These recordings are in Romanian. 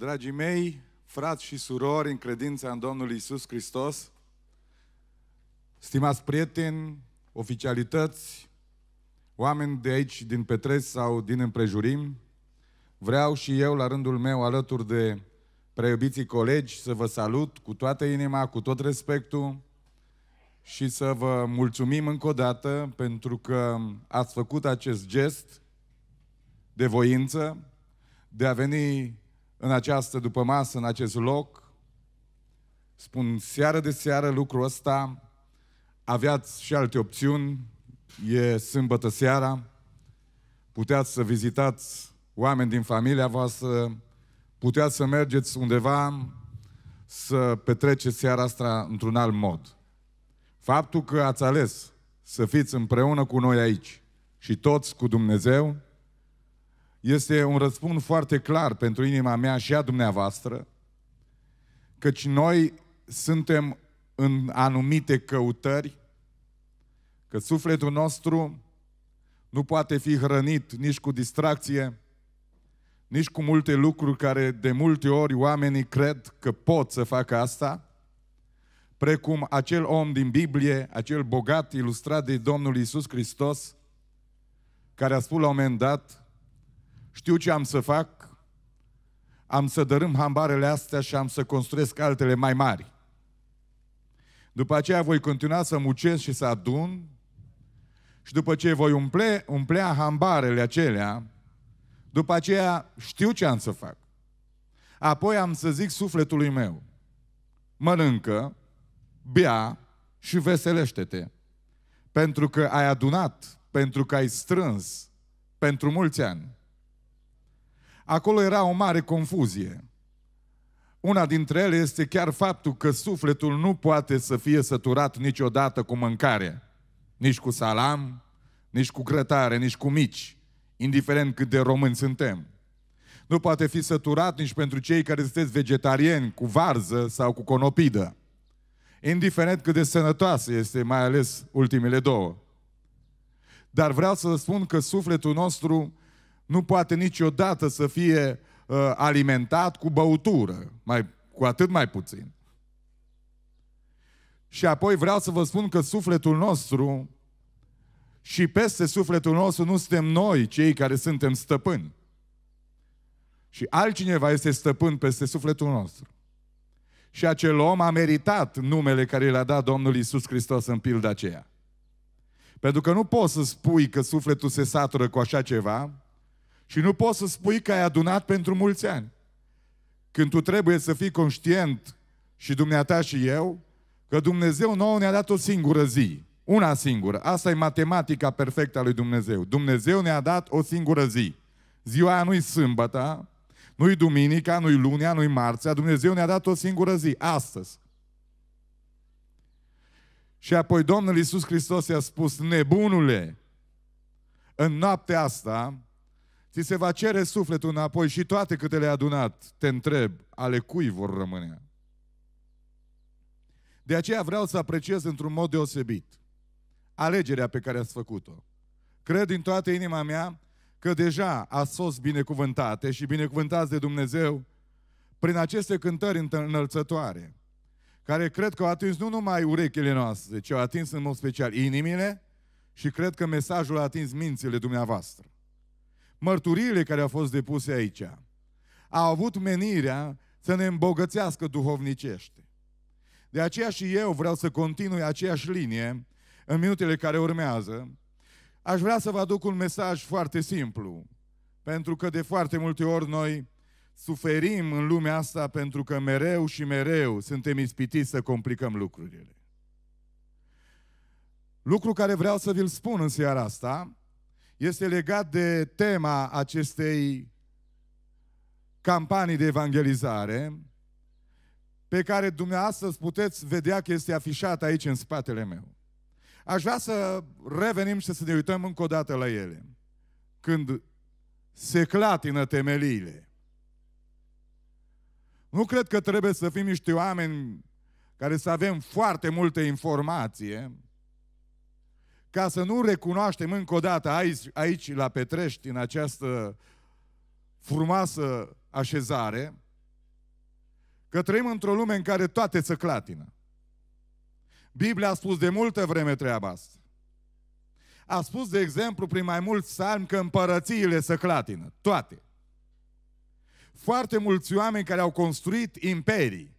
Dragii mei, frați și surori în credința în Domnul Isus Hristos, stimați prieteni, oficialități, oameni de aici, din Petrez sau din împrejurim, vreau și eu, la rândul meu, alături de preiubiții colegi, să vă salut cu toată inima, cu tot respectul și să vă mulțumim încă o dată pentru că ați făcut acest gest de voință, de a veni în această după masă, în acest loc. Spun seară de seară lucrul ăsta. Aveați și alte opțiuni. E sâmbătă seara. Puteați să vizitați oameni din familia voastră. Puteați să mergeți undeva să petreceți seara asta într-un alt mod. Faptul că ați ales să fiți împreună cu noi aici și toți cu Dumnezeu, este un răspuns foarte clar pentru inima mea și a dumneavoastră, căci noi suntem în anumite căutări, că sufletul nostru nu poate fi hrănit nici cu distracție, nici cu multe lucruri care de multe ori oamenii cred că pot să facă asta, precum acel om din Biblie, acel bogat ilustrat de Domnul Isus Hristos, care a spus la un moment dat, știu ce am să fac, am să dărâm hambarele astea și am să construiesc altele mai mari. După aceea voi continua să mucesc și să adun și după ce voi umple, umplea hambarele acelea, după aceea știu ce am să fac. Apoi am să zic sufletului meu, mănâncă, bea și veselește-te, pentru că ai adunat, pentru că ai strâns pentru mulți ani. Acolo era o mare confuzie. Una dintre ele este chiar faptul că sufletul nu poate să fie săturat niciodată cu mâncare, nici cu salam, nici cu grătare, nici cu mici, indiferent cât de români suntem. Nu poate fi săturat nici pentru cei care sunteți vegetarieni, cu varză sau cu conopidă, indiferent cât de sănătoasă este, mai ales ultimele două. Dar vreau să vă spun că sufletul nostru nu poate niciodată să fie uh, alimentat cu băutură, mai, cu atât mai puțin. Și apoi vreau să vă spun că sufletul nostru și peste sufletul nostru nu suntem noi cei care suntem stăpâni. Și altcineva este stăpân peste sufletul nostru. Și acel om a meritat numele care l-a dat Domnul Isus Hristos în pilda aceea. Pentru că nu poți să spui că sufletul se satură cu așa ceva și nu poți să spui că ai adunat pentru mulți ani. Când tu trebuie să fii conștient și dumneata și eu, că Dumnezeu nouă ne-a dat o singură zi. Una singură. Asta e matematica perfectă a lui Dumnezeu. Dumnezeu ne-a dat o singură zi. Ziua aia nu-i sâmbătă, nu-i duminica, nu-i lunea, nu-i marțea. Dumnezeu ne-a dat o singură zi, astăzi. Și apoi Domnul Iisus Hristos i-a spus, nebunule, în noaptea asta, Ți se va cere sufletul înapoi și toate câte le-ai adunat, te întreb, ale cui vor rămâne? De aceea vreau să apreciez într-un mod deosebit alegerea pe care ați făcut-o. Cred din toată inima mea că deja ați fost binecuvântate și binecuvântați de Dumnezeu prin aceste cântări înălțătoare, care cred că au atins nu numai urechile noastre, ci au atins în mod special inimile și cred că mesajul a atins mințile dumneavoastră mărturiile care au fost depuse aici au avut menirea să ne îmbogățească duhovnicește. De aceea și eu vreau să continui aceeași linie în minutele care urmează. Aș vrea să vă aduc un mesaj foarte simplu, pentru că de foarte multe ori noi suferim în lumea asta pentru că mereu și mereu suntem ispitiți să complicăm lucrurile. Lucru care vreau să vi-l spun în seara asta este legat de tema acestei campanii de evangelizare pe care dumneavoastră puteți vedea că este afișată aici în spatele meu. Aș vrea să revenim și să ne uităm încă o dată la ele. Când se clatină temeliile. Nu cred că trebuie să fim niște oameni care să avem foarte multe informație, ca să nu recunoaștem încă o dată aici, aici la Petrești, în această frumoasă așezare, că trăim într-o lume în care toate se clatină. Biblia a spus de multă vreme treaba asta. A spus, de exemplu, prin mai mulți salmi că împărățiile se clatină, toate. Foarte mulți oameni care au construit imperii,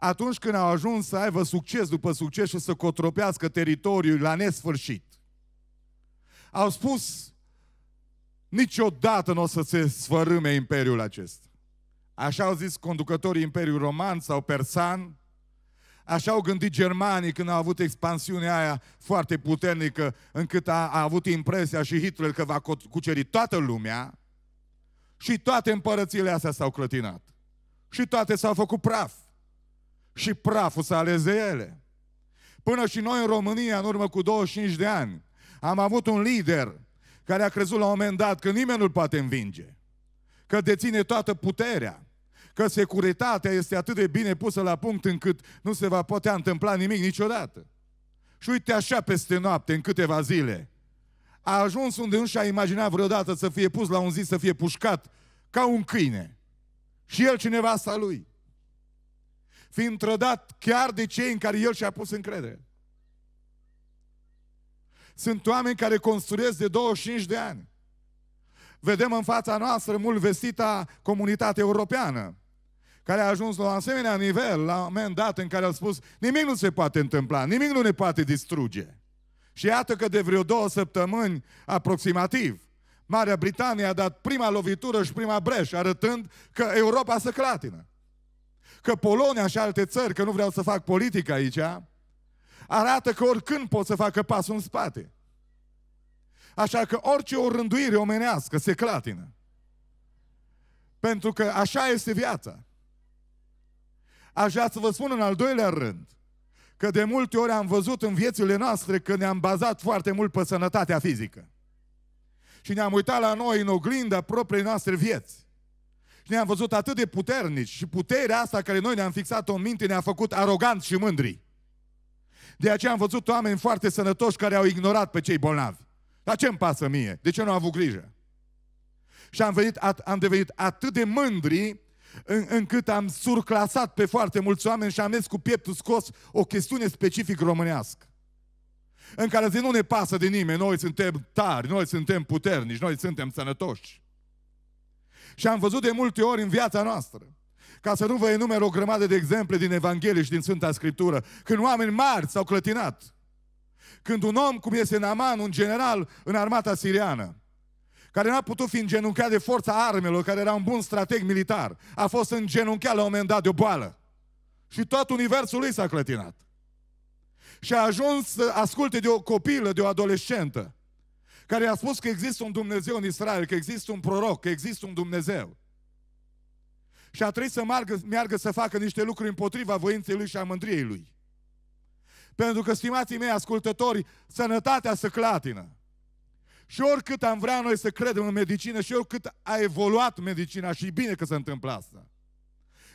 atunci când au ajuns să aibă succes după succes și să cotropească teritoriul la nesfârșit. Au spus, niciodată nu o să se sfărâme imperiul acesta. Așa au zis conducătorii Imperiului Roman sau Persan, Așa au gândit germanii când au avut expansiunea aia foarte puternică, încât a, a avut impresia și Hitler că va cuceri toată lumea și toate împărățiile astea s-au clătinat. Și toate s-au făcut praf și praful să aleze ele. Până și noi în România, în urmă cu 25 de ani, am avut un lider care a crezut la un moment dat că nimeni nu-l poate învinge, că deține toată puterea, că securitatea este atât de bine pusă la punct încât nu se va putea întâmpla nimic niciodată. Și uite așa peste noapte, în câteva zile, a ajuns unde nu și-a imaginat vreodată să fie pus la un zi, să fie pușcat ca un câine. Și el cineva sa lui fiind trădat chiar de cei în care el și-a pus încredere. Sunt oameni care construiesc de 25 de ani. Vedem în fața noastră mult vestita comunitate europeană, care a ajuns la un asemenea nivel, la un moment dat, în care a spus nimic nu se poate întâmpla, nimic nu ne poate distruge. Și iată că de vreo două săptămâni aproximativ, Marea Britanie a dat prima lovitură și prima breș, arătând că Europa se clatină că Polonia și alte țări, că nu vreau să fac politică aici, arată că oricând pot să facă pasul în spate. Așa că orice o rânduire omenească se clatină. Pentru că așa este viața. Aș vrea să vă spun în al doilea rând că de multe ori am văzut în viețile noastre că ne-am bazat foarte mult pe sănătatea fizică. Și ne-am uitat la noi în oglinda propriei noastre vieți ne-am văzut atât de puternici și puterea asta care noi ne-am fixat-o în minte ne-a făcut aroganți și mândri. De aceea am văzut oameni foarte sănătoși care au ignorat pe cei bolnavi. Dar ce-mi pasă mie? De ce nu am avut grijă? Și am, venit, am devenit atât de mândri în, încât am surclasat pe foarte mulți oameni și am mers cu pieptul scos o chestiune specific românească. În care zi nu ne pasă de nimeni, noi suntem tari, noi suntem puternici, noi suntem sănătoși. Și am văzut de multe ori în viața noastră. Ca să nu vă enumer o grămadă de exemple din Evanghelie și din Sfânta Scriptură. Când oameni mari s-au clătinat. Când un om, cum este Naman, un general în armata siriană, care n-a putut fi îngenuncheat de forța armelor, care era un bun strateg militar, a fost îngenuncheat la un moment dat de o boală. Și tot universul lui s-a clătinat. Și a ajuns să asculte de o copilă, de o adolescentă, care a spus că există un Dumnezeu în Israel, că există un proroc, că există un Dumnezeu. Și a trebuit să meargă, meargă să facă niște lucruri împotriva voinței lui și a mândriei lui. Pentru că, stimații mei ascultători, sănătatea se clatină. Și oricât am vrea noi să credem în medicină și oricât a evoluat medicina și e bine că se întâmplă asta.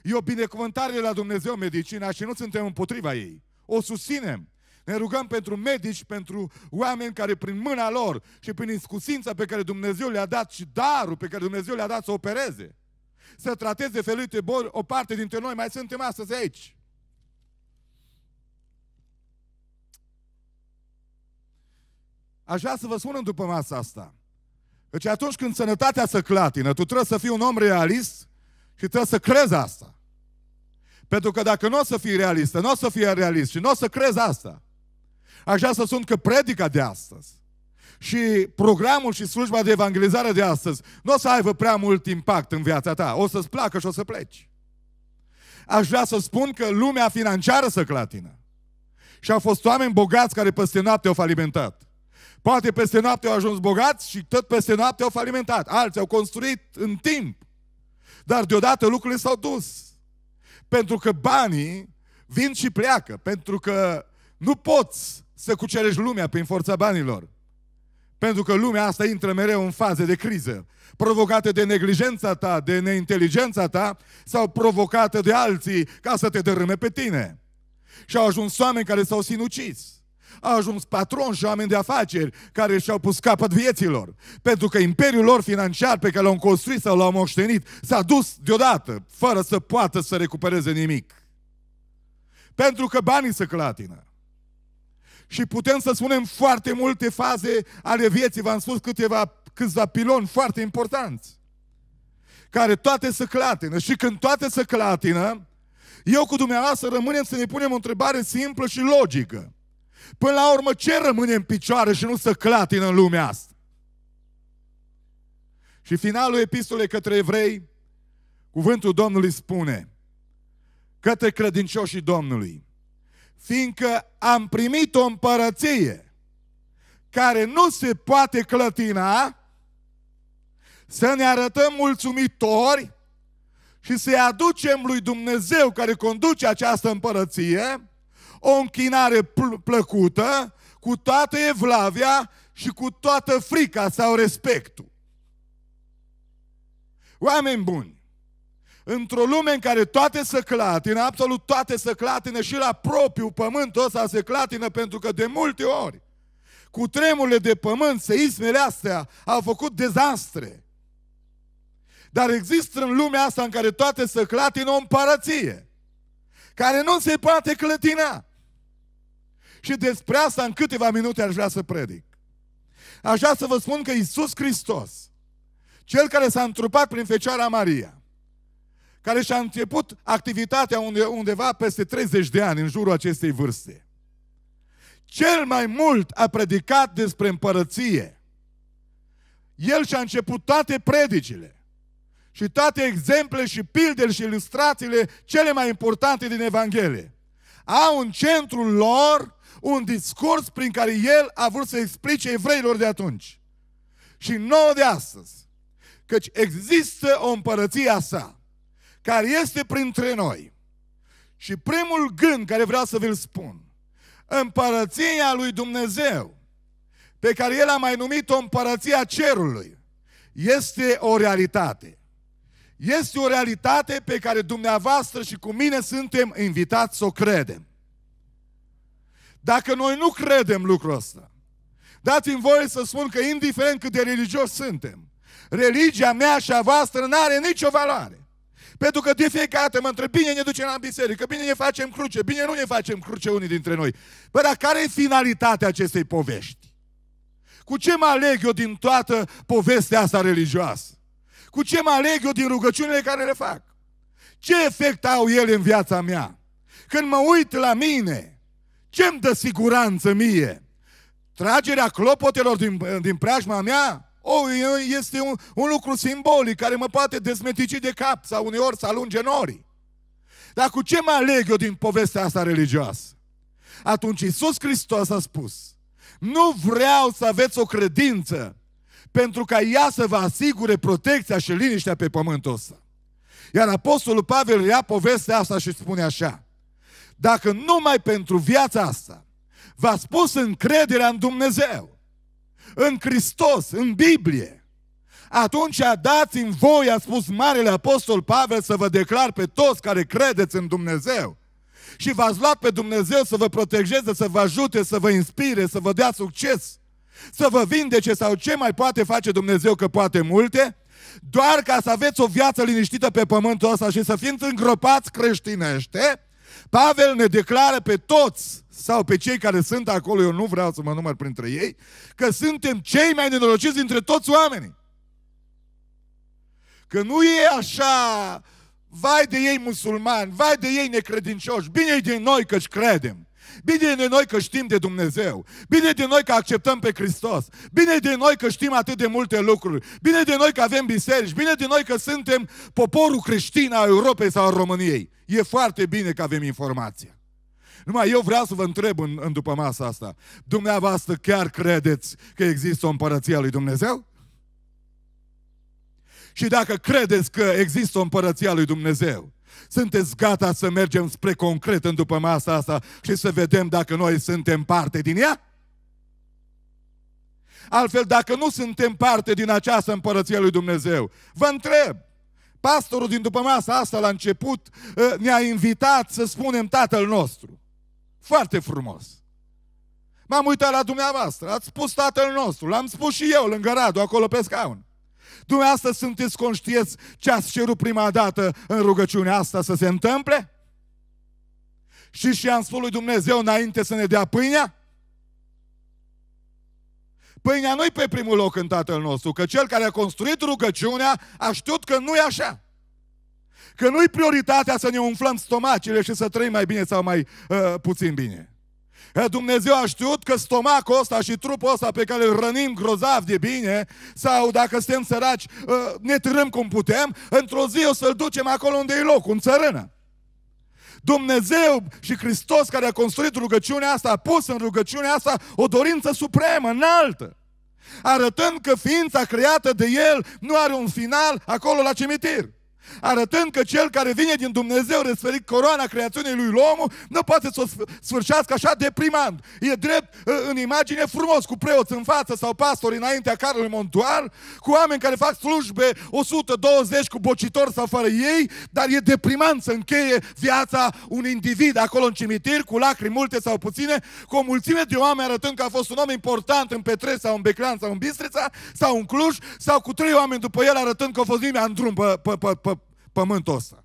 E o binecuvântare la Dumnezeu medicina și nu suntem împotriva ei. O susținem. Ne rugăm pentru medici, pentru oameni care prin mâna lor și prin iscusința pe care Dumnezeu le-a dat și darul pe care Dumnezeu le-a dat să opereze, să trateze felite boli, o parte dintre noi mai suntem astăzi aici. Aș vrea să vă spun după masa asta. Deci atunci când sănătatea să clatină, tu trebuie să fii un om realist și trebuie să crezi asta. Pentru că dacă nu o să fii realistă, nu o să fii realist și nu o să crezi asta, Așa să sunt că predica de astăzi și programul și slujba de evangelizare de astăzi nu o să aibă prea mult impact în viața ta. O să-ți placă și o să pleci. Aș vrea să spun că lumea financiară să clatină. Și au fost oameni bogați care peste noapte au falimentat. Poate peste noapte au ajuns bogați și tot peste noapte au falimentat. Alții au construit în timp. Dar deodată lucrurile s-au dus. Pentru că banii vin și pleacă. Pentru că nu poți să cucerești lumea prin forța banilor. Pentru că lumea asta intră mereu în faze de criză, provocate de neglijența ta, de neinteligența ta sau provocate de alții ca să te dărâme pe tine. Și au ajuns oameni care s-au sinucis. Au ajuns patroni și oameni de afaceri care și-au pus capăt vieților. Pentru că imperiul lor financiar pe care l-au construit sau l-au moștenit s-a dus deodată, fără să poată să recupereze nimic. Pentru că banii se clatină. Și putem să spunem foarte multe faze ale vieții. V-am spus câteva, câțiva piloni foarte importanți, care toate se clatină. Și când toate se clatină, eu cu dumneavoastră rămânem să ne punem o întrebare simplă și logică. Până la urmă, ce rămâne în picioare și nu se clatină în lumea asta? Și finalul epistolei către evrei, cuvântul Domnului spune, către credincioșii Domnului, fiindcă am primit o împărăție care nu se poate clătina, să ne arătăm mulțumitori și să-i aducem lui Dumnezeu care conduce această împărăție o închinare pl- plăcută, cu toată evlavia și cu toată frica sau respectul. Oameni buni, într-o lume în care toate se clatină, absolut toate se clatină și la propriu pământ ăsta se clatină pentru că de multe ori cu tremurile de pământ, seismele astea au făcut dezastre. Dar există în lumea asta în care toate se clatină o împărăție care nu se poate clătina. Și despre asta în câteva minute aș vrea să predic. Așa să vă spun că Isus Hristos, Cel care s-a întrupat prin Fecioara Maria, care și-a început activitatea unde, undeva peste 30 de ani în jurul acestei vârste. Cel mai mult a predicat despre împărăție. El și-a început toate predicile și toate exemplele și pildele și ilustrațiile cele mai importante din Evanghelie. Au în centrul lor un discurs prin care el a vrut să explice evreilor de atunci. Și nouă de astăzi. Căci există o împărăție a sa care este printre noi. Și primul gând care vreau să vi-l spun, împărăția lui Dumnezeu, pe care el a mai numit-o împărăția cerului, este o realitate. Este o realitate pe care dumneavoastră și cu mine suntem invitați să o credem. Dacă noi nu credem lucrul ăsta, dați-mi voie să spun că indiferent cât de religioși suntem, religia mea și a voastră nu are nicio valoare. Pentru că de fiecare dată mă întreb, bine ne ducem la biserică, bine ne facem cruce, bine nu ne facem cruce unii dintre noi. Bă, dar care e finalitatea acestei povești? Cu ce mă aleg eu din toată povestea asta religioasă? Cu ce mă aleg eu din rugăciunile care le fac? Ce efect au ele în viața mea? Când mă uit la mine, ce-mi dă siguranță mie? Tragerea clopotelor din, din preajma mea? Oh, este un, un lucru simbolic care mă poate dezmetici de cap sau uneori să alunge norii. Dar cu ce mă aleg eu din povestea asta religioasă? Atunci Iisus Hristos a spus, nu vreau să aveți o credință pentru ca ea să vă asigure protecția și liniștea pe pământul ăsta. Iar Apostolul Pavel ia povestea asta și spune așa, dacă numai pentru viața asta v-ați pus încrederea în Dumnezeu, în Hristos, în Biblie. Atunci dați în voi, a spus Marele Apostol Pavel, să vă declar pe toți care credeți în Dumnezeu. Și v-ați luat pe Dumnezeu să vă protejeze, să vă ajute, să vă inspire, să vă dea succes, să vă vindece sau ce mai poate face Dumnezeu, că poate multe, doar ca să aveți o viață liniștită pe pământul ăsta și să fiți îngropați creștinește, Pavel ne declară pe toți, sau pe cei care sunt acolo, eu nu vreau să mă număr printre ei, că suntem cei mai nenorociți dintre toți oamenii. Că nu e așa, vai de ei musulmani, vai de ei necredincioși, bine de noi că-și credem. Bine de noi că știm de Dumnezeu. Bine de noi că acceptăm pe Hristos. Bine de noi că știm atât de multe lucruri. Bine de noi că avem biserici. Bine de noi că suntem poporul creștin al Europei sau al României. E foarte bine că avem informația. Numai eu vreau să vă întreb în, în după masa asta. Dumneavoastră chiar credeți că există o împărăție a lui Dumnezeu? Și dacă credeți că există o împărăție a lui Dumnezeu, sunteți gata să mergem spre concret în după masa asta și să vedem dacă noi suntem parte din ea? Altfel, dacă nu suntem parte din această împărăție lui Dumnezeu, vă întreb, pastorul din după masa asta la început ă, ne-a invitat să spunem Tatăl nostru. Foarte frumos. M-am uitat la dumneavoastră, ați spus Tatăl nostru, l-am spus și eu lângă Radu, acolo pe scaun. Dumneavoastră sunteți conștienți ce ați cerut prima dată în rugăciunea asta să se întâmple? Și și am spus lui Dumnezeu înainte să ne dea pâinea? Pâinea nu-i pe primul loc în Tatăl nostru, că cel care a construit rugăciunea a știut că nu e așa. Că nu-i prioritatea să ne umflăm stomacile și să trăim mai bine sau mai uh, puțin bine. Dumnezeu a știut că stomacul ăsta și trupul ăsta pe care îl rănim grozav de bine, sau dacă suntem săraci, ne târâm cum putem, într-o zi o să-l ducem acolo unde e loc, în țărână. Dumnezeu și Hristos care a construit rugăciunea asta, a pus în rugăciunea asta o dorință supremă, înaltă. Arătând că ființa creată de El nu are un final acolo la cimitir arătând că cel care vine din Dumnezeu răsferit coroana creațiunii lui omul, nu poate să o sfârșească așa deprimant. E drept ă, în imagine frumos, cu preoți în față sau pastori înaintea carului montuar, cu oameni care fac slujbe 120 cu bocitori sau fără ei, dar e deprimant să încheie viața un individ acolo în cimitir, cu lacrimi multe sau puține, cu o mulțime de oameni arătând că a fost un om important în Petre sau în Beclan sau în Bistrița sau în Cluj, sau cu trei oameni după el arătând că a fost nimeni în drum pe, pe, pe, pe pământul ăsta.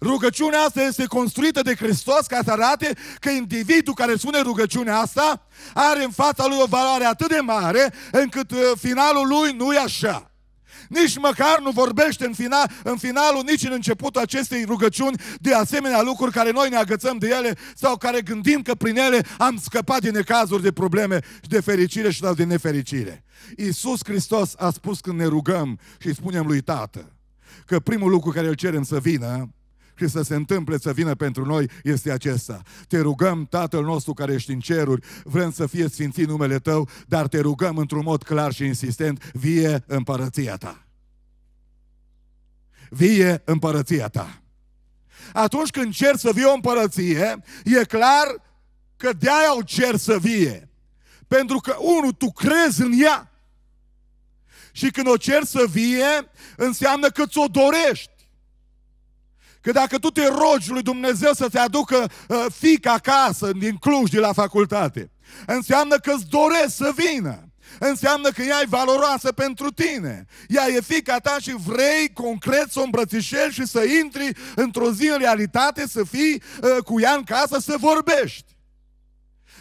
Rugăciunea asta este construită de Hristos ca să arate că individul care spune rugăciunea asta are în fața lui o valoare atât de mare încât uh, finalul lui nu e așa. Nici măcar nu vorbește în, final, în finalul, nici în începutul acestei rugăciuni de asemenea lucruri care noi ne agățăm de ele sau care gândim că prin ele am scăpat din necazuri, de probleme și de fericire și de nefericire. Iisus Hristos a spus când ne rugăm și spunem lui Tată, că primul lucru care îl cerem să vină și să se întâmple să vină pentru noi este acesta. Te rugăm, Tatăl nostru care ești în ceruri, vrem să fie sfințit numele Tău, dar te rugăm într-un mod clar și insistent, vie împărăția Ta. Vie împărăția Ta. Atunci când cer să vie o împărăție, e clar că de-aia o cer să vie. Pentru că, unul, tu crezi în ea. Și când o cer să vie, înseamnă că ți-o dorești. Că dacă tu te rogi lui Dumnezeu să te aducă uh, fica acasă din Cluj, de la facultate, înseamnă că îți doresc să vină. Înseamnă că ea e valoroasă pentru tine. Ea e fica ta și vrei concret să o îmbrățișezi și să intri într-o zi în realitate, să fii uh, cu ea în casă, să vorbești.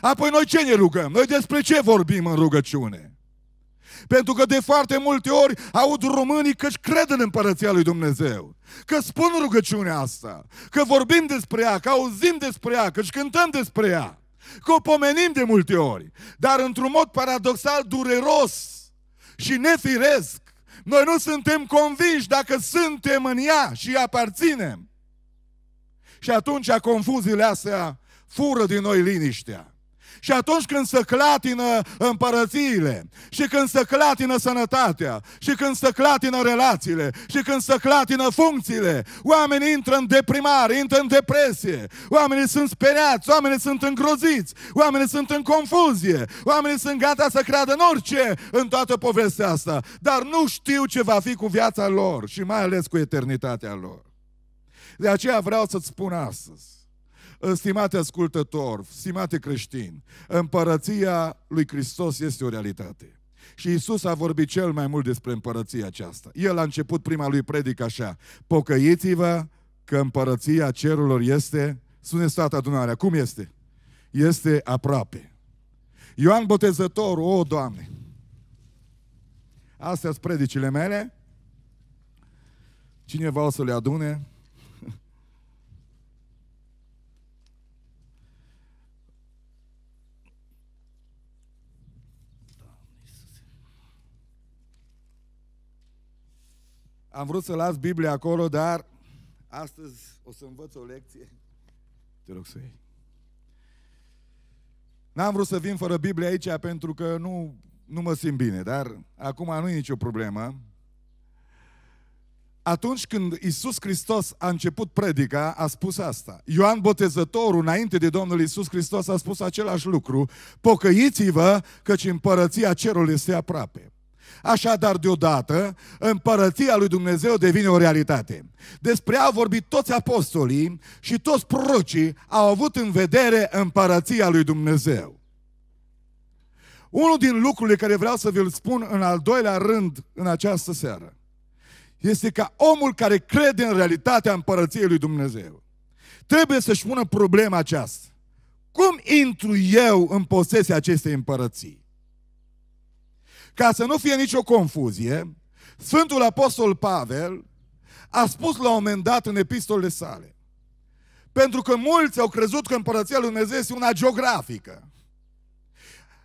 Apoi noi ce ne rugăm? Noi despre ce vorbim în rugăciune? Pentru că de foarte multe ori aud românii că și cred în împărăția lui Dumnezeu. Că spun rugăciunea asta, că vorbim despre ea, că auzim despre ea, că și cântăm despre ea, că o pomenim de multe ori. Dar într-un mod paradoxal, dureros și nefiresc, noi nu suntem convinși dacă suntem în ea și aparținem. Și atunci confuziile astea fură din noi liniștea. Și atunci când se clatină împărățiile, și când se clatină sănătatea, și când se clatină relațiile, și când se clatină funcțiile, oamenii intră în deprimare, intră în depresie, oamenii sunt speriați, oamenii sunt îngroziți, oamenii sunt în confuzie, oamenii sunt gata să creadă în orice în toată povestea asta, dar nu știu ce va fi cu viața lor și mai ales cu eternitatea lor. De aceea vreau să-ți spun astăzi, Ă, stimate ascultători, stimate creștini, împărăția lui Hristos este o realitate. Și Isus a vorbit cel mai mult despre împărăția aceasta. El a început prima lui predică așa, pocăiți-vă că împărăția cerurilor este, spuneți toată adunarea, cum este? Este aproape. Ioan Botezătorul, o, Doamne, astea sunt predicile mele, cineva o să le adune, Am vrut să las Biblia acolo, dar astăzi o să învăț o lecție. Te rog să iei. N-am vrut să vin fără Biblie aici pentru că nu, nu mă simt bine, dar acum nu e nicio problemă. Atunci când Isus Hristos a început predica, a spus asta. Ioan Botezătorul, înainte de Domnul Isus Hristos, a spus același lucru. Pocăiți-vă, căci împărăția cerului este aproape. Așadar, deodată, împărăția lui Dumnezeu devine o realitate. Despre a vorbit toți apostolii și toți prorocii au avut în vedere împărăția lui Dumnezeu. Unul din lucrurile care vreau să vi-l spun în al doilea rând în această seară este că omul care crede în realitatea împărăției lui Dumnezeu trebuie să-și pună problema aceasta. Cum intru eu în posesia acestei împărății? Ca să nu fie nicio confuzie, Sfântul Apostol Pavel a spus la un moment dat în epistolele sale, pentru că mulți au crezut că Împărăția Lui Dumnezeu este una geografică.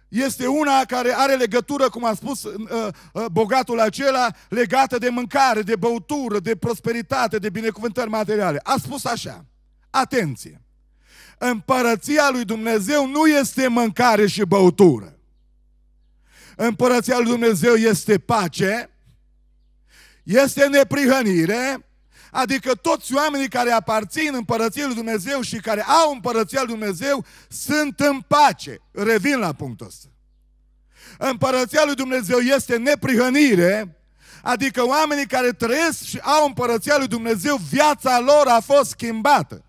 Este una care are legătură, cum a spus uh, uh, bogatul acela, legată de mâncare, de băutură, de prosperitate, de binecuvântări materiale. A spus așa, atenție, Împărăția Lui Dumnezeu nu este mâncare și băutură. Împărăția lui Dumnezeu este pace, este neprihănire, adică toți oamenii care aparțin împărăției lui Dumnezeu și care au împărăția lui Dumnezeu sunt în pace. Revin la punctul ăsta. Împărăția lui Dumnezeu este neprihănire, adică oamenii care trăiesc și au împărăția lui Dumnezeu, viața lor a fost schimbată.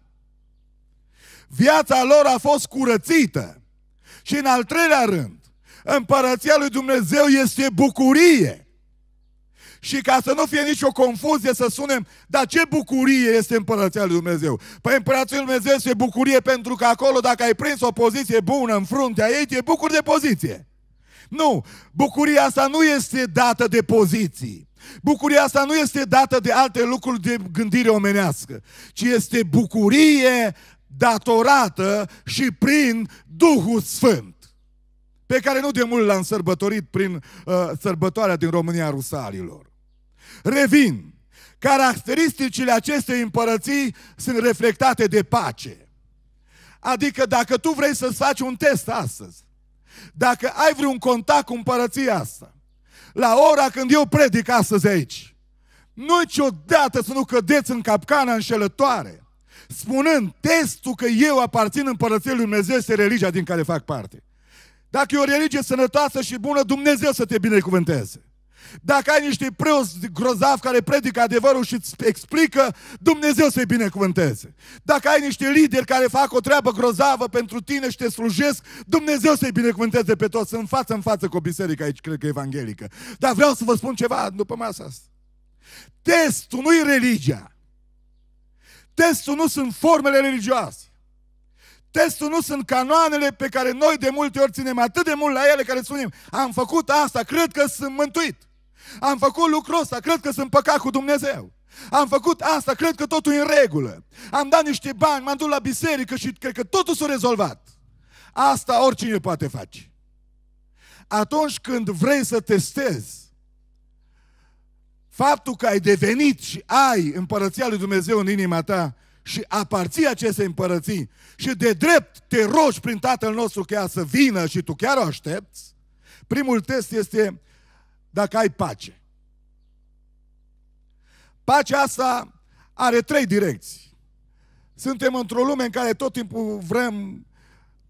Viața lor a fost curățită. Și în al treilea rând, Împărăția lui Dumnezeu este bucurie. Și ca să nu fie nicio confuzie să sunem, dar ce bucurie este împărăția lui Dumnezeu? Păi împărăția lui Dumnezeu este bucurie pentru că acolo dacă ai prins o poziție bună în fruntea ei, te bucuri de poziție. Nu, bucuria asta nu este dată de poziții. Bucuria asta nu este dată de alte lucruri de gândire omenească, ci este bucurie datorată și prin Duhul Sfânt pe care nu de mult l-am sărbătorit prin uh, sărbătoarea din România Rusalilor. Revin. Caracteristicile acestei împărății sunt reflectate de pace. Adică dacă tu vrei să-ți faci un test astăzi, dacă ai vreun contact cu împărăția asta, la ora când eu predic astăzi aici, nu niciodată să nu cădeți în capcana înșelătoare, spunând testul că eu aparțin împărăției lui Dumnezeu este religia din care fac parte. Dacă e o religie sănătoasă și bună, Dumnezeu să te binecuvânteze. Dacă ai niște preoți grozavi care predică adevărul și îți explică, Dumnezeu să-i binecuvânteze. Dacă ai niște lideri care fac o treabă grozavă pentru tine și te slujesc, Dumnezeu să-i binecuvânteze pe toți. Sunt față, în față cu biserica aici, cred că evanghelică. Dar vreau să vă spun ceva după masa asta. Testul nu e religia. Testul nu sunt formele religioase. Testul nu sunt canoanele pe care noi de multe ori ținem atât de mult la ele care spunem am făcut asta, cred că sunt mântuit. Am făcut lucrul ăsta, cred că sunt păcat cu Dumnezeu. Am făcut asta, cred că totul e în regulă. Am dat niște bani, m-am dus la biserică și cred că totul s-a rezolvat. Asta oricine poate face. Atunci când vrei să testezi faptul că ai devenit și ai împărăția lui Dumnezeu în inima ta, și aparții acestei împărății și de drept te rogi prin Tatăl nostru că ea să vină și tu chiar o aștepți, primul test este dacă ai pace. Pacea asta are trei direcții. Suntem într-o lume în care tot timpul vrem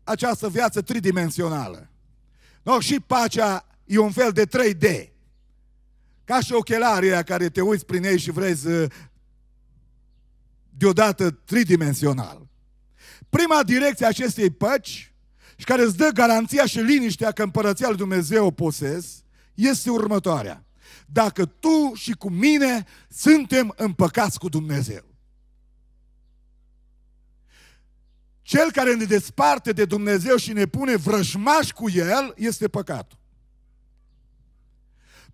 această viață tridimensională. No, și pacea e un fel de 3D. Ca și ochelarii care te uiți prin ei și vrei să deodată tridimensional. Prima direcție a acestei păci și care îți dă garanția și liniștea că împărăția lui Dumnezeu o posez, este următoarea. Dacă tu și cu mine suntem împăcați cu Dumnezeu. Cel care ne desparte de Dumnezeu și ne pune vrăjmaș cu El este păcatul.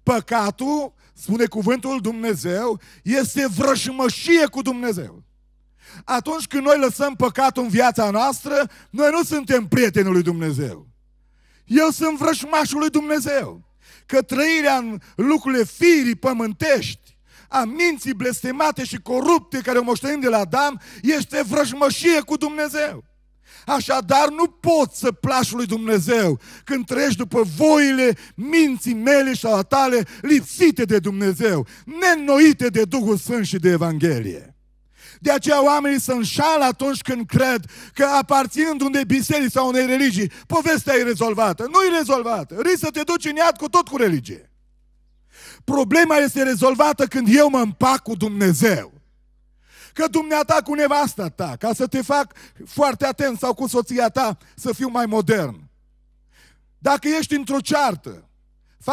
Păcatul, spune cuvântul Dumnezeu, este vrăjmășie cu Dumnezeu atunci când noi lăsăm păcatul în viața noastră, noi nu suntem prietenii lui Dumnezeu. Eu sunt vrășmașul lui Dumnezeu. Că trăirea în lucrurile firii pământești, a minții blestemate și corupte care o moștenim de la Adam, este vrăjmășie cu Dumnezeu. Așadar, nu pot să plași lui Dumnezeu când trăiești după voile minții mele și a tale lipsite de Dumnezeu, nenoite de Duhul Sfânt și de Evanghelie. De aceea oamenii sunt înșală atunci când cred că aparținând unei biserici sau unei religii, povestea e rezolvată. Nu e rezolvată. Risc să te duci în iad cu tot cu religie. Problema este rezolvată când eu mă împac cu Dumnezeu. Că dumneata cu nevasta ta, ca să te fac foarte atent sau cu soția ta să fiu mai modern. Dacă ești într-o ceartă,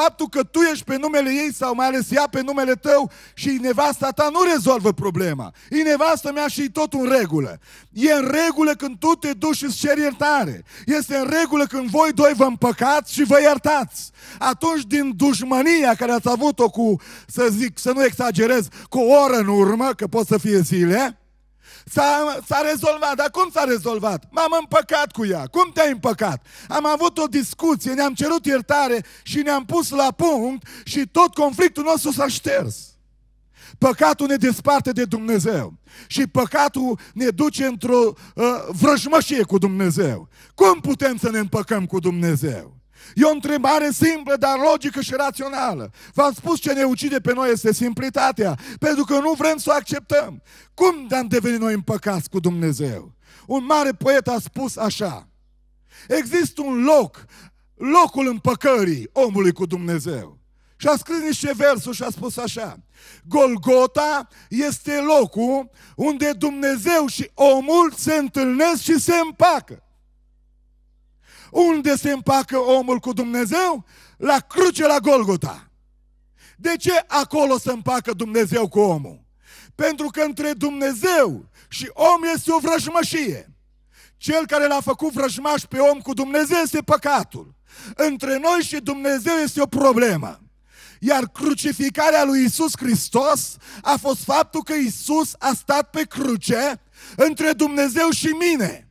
Faptul că tu ești pe numele ei sau mai ales ea pe numele tău și nevasta ta nu rezolvă problema. E nevastă mea și e tot în regulă. E în regulă când tu te duci și îți ceri iertare. Este în regulă când voi doi vă împăcați și vă iertați. Atunci din dușmania care ați avut-o cu, să zic, să nu exagerez, cu o oră în urmă, că pot să fie zile, S-a, s-a rezolvat. Dar cum s-a rezolvat? M-am împăcat cu ea. Cum te-ai împăcat? Am avut o discuție, ne-am cerut iertare și ne-am pus la punct și tot conflictul nostru s-a șters. Păcatul ne desparte de Dumnezeu. Și păcatul ne duce într-o uh, vrăjmășie cu Dumnezeu. Cum putem să ne împăcăm cu Dumnezeu? E o întrebare simplă, dar logică și rațională. V-am spus ce ne ucide pe noi este simplitatea, pentru că nu vrem să o acceptăm. Cum am devenit noi împăcați cu Dumnezeu? Un mare poet a spus așa. Există un loc, locul împăcării omului cu Dumnezeu. Și a scris niște versuri și a spus așa. Golgota este locul unde Dumnezeu și omul se întâlnesc și se împacă. Unde se împacă omul cu Dumnezeu? La cruce la Golgota. De ce acolo se împacă Dumnezeu cu omul? Pentru că între Dumnezeu și om este o vrăjmășie. Cel care l-a făcut vrăjmaș pe om cu Dumnezeu este păcatul. Între noi și Dumnezeu este o problemă. Iar crucificarea lui Isus Hristos a fost faptul că Isus a stat pe cruce între Dumnezeu și mine.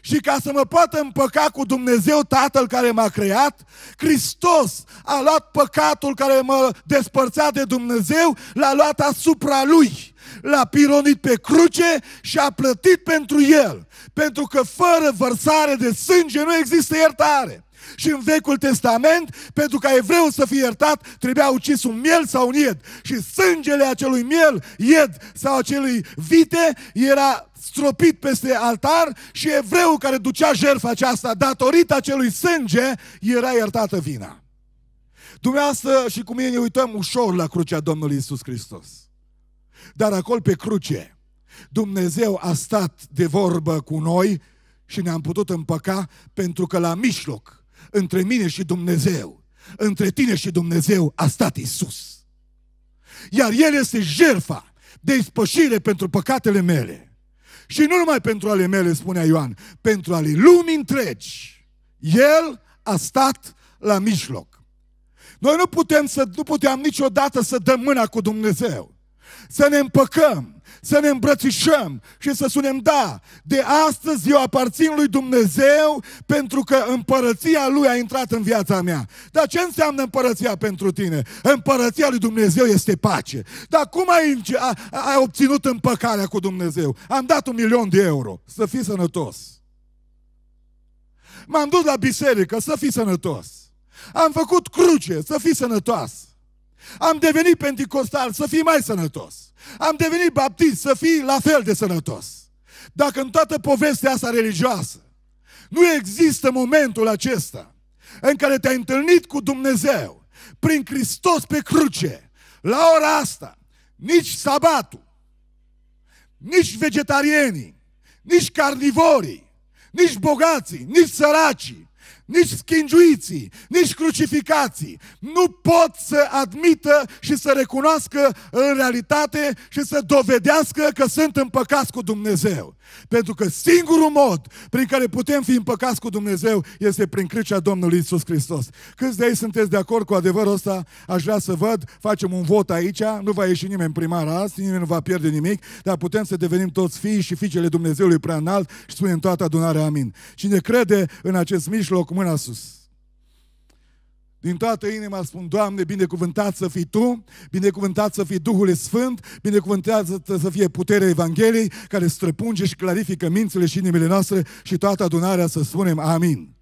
Și ca să mă poată împăca cu Dumnezeu Tatăl care m-a creat, Hristos a luat păcatul care mă despărțea de Dumnezeu, l-a luat asupra Lui, l-a pironit pe cruce și a plătit pentru El. Pentru că fără vărsare de sânge nu există iertare. Și în Vechiul Testament, pentru ca evreu să fie iertat, trebuia ucis un miel sau un ied. Și sângele acelui miel, ied sau acelui vite era stropit peste altar și evreul care ducea jertfa aceasta, datorită acelui sânge, era iertată vina. Dumneavoastră și cu mine ne uităm ușor la crucea Domnului Isus Hristos. Dar acolo pe cruce, Dumnezeu a stat de vorbă cu noi și ne-am putut împăca pentru că la mijloc între mine și Dumnezeu, între tine și Dumnezeu a stat Isus. Iar El este jerfa de ispășire pentru păcatele mele. Și nu numai pentru ale mele, spunea Ioan, pentru ale lumii întregi. El a stat la mijloc. Noi nu putem să, nu puteam niciodată să dăm mâna cu Dumnezeu, să ne împăcăm, să ne îmbrățișăm și să sunem da. De astăzi eu aparțin lui Dumnezeu pentru că împărăția lui a intrat în viața mea. Dar ce înseamnă împărăția pentru tine? Împărăția lui Dumnezeu este pace. Dar cum ai, ai obținut împăcarea cu Dumnezeu? Am dat un milion de euro. Să fii sănătos. M-am dus la biserică să fii sănătos. Am făcut cruce să fii sănătos. Am devenit pentecostal să fii mai sănătos. Am devenit baptist să fii la fel de sănătos. Dacă în toată povestea asta religioasă nu există momentul acesta în care te-ai întâlnit cu Dumnezeu prin Hristos pe cruce, la ora asta, nici sabatul, nici vegetarienii, nici carnivorii, nici bogații, nici săracii, nici schingiuiții, nici crucificații nu pot să admită și să recunoască în realitate și să dovedească că sunt împăcați cu Dumnezeu. Pentru că singurul mod prin care putem fi împăcați cu Dumnezeu este prin crucea Domnului Isus Hristos. Câți de ei sunteți de acord cu adevărul ăsta? Aș vrea să văd, facem un vot aici, nu va ieși nimeni primar azi, nimeni nu va pierde nimic, dar putem să devenim toți fii și fiicele Dumnezeului prea înalt și spunem toată adunarea amin. Cine crede în acest mijloc mâna sus. Din toată inima spun, Doamne, binecuvântat să fii Tu, binecuvântat să fii Duhul Sfânt, binecuvântat să fie puterea Evangheliei care străpunge și clarifică mințile și inimile noastre și toată adunarea să spunem amin.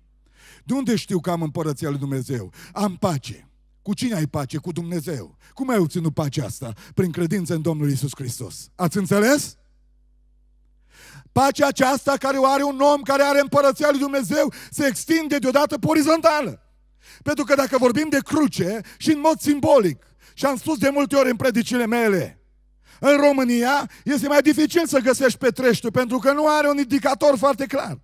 De unde știu că am împărăția lui Dumnezeu? Am pace. Cu cine ai pace? Cu Dumnezeu. Cum ai obținut pacea asta? Prin credință în Domnul Isus Hristos. Ați înțeles? Pacea aceasta care o are un om care are împărăția lui Dumnezeu se extinde deodată pe orizontală. Pentru că dacă vorbim de cruce și în mod simbolic, și am spus de multe ori în predicile mele, în România este mai dificil să găsești petreștiul pentru că nu are un indicator foarte clar.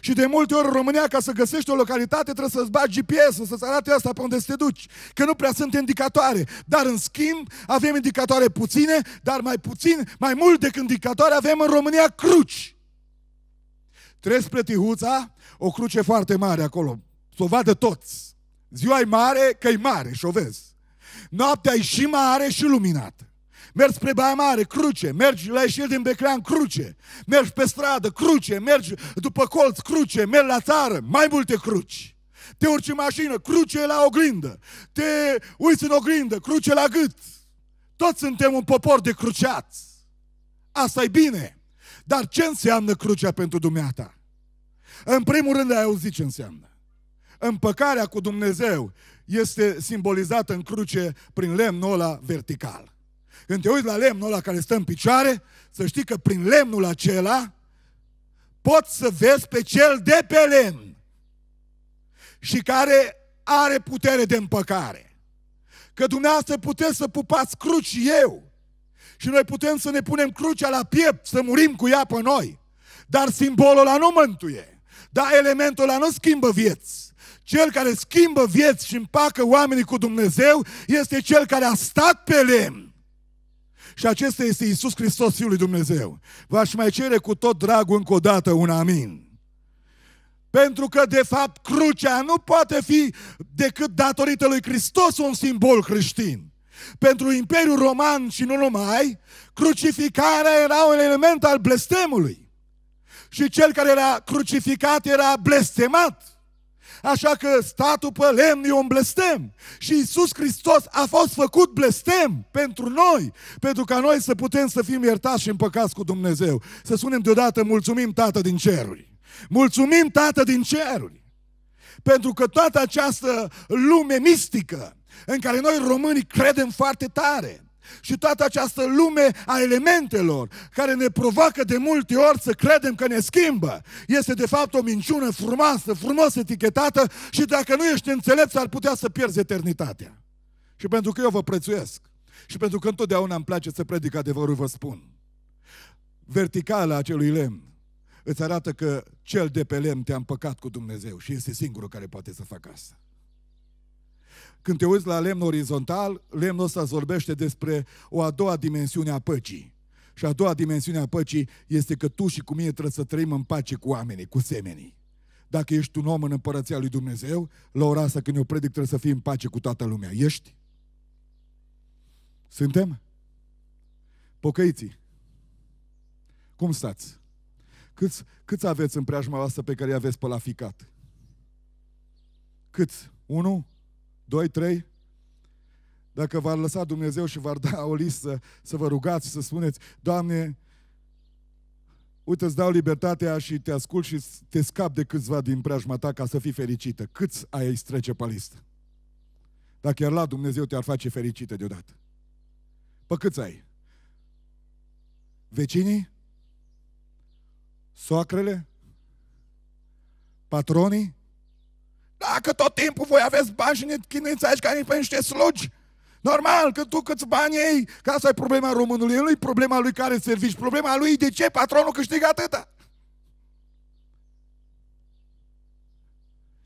Și de multe ori în România, ca să găsești o localitate, trebuie să-ți bagi GPS-ul, să-ți arate asta pe unde să te duci. Că nu prea sunt indicatoare. Dar în schimb, avem indicatoare puține, dar mai puțin, mai mult decât indicatoare, avem în România cruci. Trebuie spre Tihuța, o cruce foarte mare acolo. Să o vadă toți. Ziua e mare, că e mare și o vezi. Noaptea e și mare și luminată mergi spre Baia Mare, cruce, mergi la ieșire din Beclean, cruce, mergi pe stradă, cruce, mergi după colț, cruce, mergi la țară, mai multe cruci. Te urci în mașină, cruce la oglindă, te uiți în oglindă, cruce la gât. Toți suntem un popor de cruceați. asta e bine. Dar ce înseamnă crucea pentru dumneata? În primul rând ai auzit ce înseamnă. Împăcarea cu Dumnezeu este simbolizată în cruce prin lemnul ăla vertical. Când te uiți la lemnul ăla care stă în picioare, să știi că prin lemnul acela poți să vezi pe cel de pe lemn și care are putere de împăcare. Că dumneavoastră puteți să pupați cruci și eu și noi putem să ne punem crucea la piept, să murim cu ea pe noi. Dar simbolul ăla nu mântuie, dar elementul ăla nu schimbă vieți. Cel care schimbă vieți și împacă oamenii cu Dumnezeu este cel care a stat pe lemn și acesta este Isus Hristos, Fiul lui Dumnezeu. V-aș mai cere cu tot dragul încă o dată un amin. Pentru că, de fapt, crucea nu poate fi decât datorită lui Hristos un simbol creștin. Pentru Imperiul Roman și nu numai, crucificarea era un element al blestemului. Și cel care era crucificat era blestemat. Așa că statul pe lemn e un blestem. Și Isus Hristos a fost făcut blestem pentru noi, pentru ca noi să putem să fim iertați și împăcați cu Dumnezeu. Să spunem deodată, mulțumim Tată din ceruri. Mulțumim Tată din ceruri. Pentru că toată această lume mistică în care noi românii credem foarte tare, și toată această lume a elementelor care ne provoacă de multe ori să credem că ne schimbă, este de fapt o minciună frumoasă, frumos etichetată și dacă nu ești înțelept, ar putea să pierzi eternitatea. Și pentru că eu vă prețuiesc și pentru că întotdeauna îmi place să predic adevărul, vă spun. Verticala acelui lemn îți arată că cel de pe lemn te-a împăcat cu Dumnezeu și este singurul care poate să facă asta. Când te uiți la lemnul orizontal, lemnul ăsta vorbește despre o a doua dimensiune a păcii. Și a doua dimensiune a păcii este că tu și cu mine trebuie să trăim în pace cu oamenii, cu semenii. Dacă ești un om în împărăția lui Dumnezeu, la ora asta când eu predic trebuie să fii în pace cu toată lumea. Ești? Suntem? Pocăiții. Cum stați? Câți, câți aveți în preajma voastră pe care i-aveți pe la ficat? Câți? Unu? 2, 3, dacă v-ar lăsa Dumnezeu și v-ar da o listă să vă rugați, să spuneți, Doamne, uite, îți dau libertatea și te ascult și te scap de câțiva din preajma ta ca să fii fericită. Câți ai strece pe listă? Dacă ar la Dumnezeu, te-ar face fericită deodată. Pe câți ai? Vecinii? Soacrele? Patronii? Dacă tot timpul voi aveți bani și ne chinuiți aici ca pe niște slugi, normal că tu câți bani ei, că asta e problema românului, nu e problema lui care servici, problema lui de ce patronul câștigă atâta.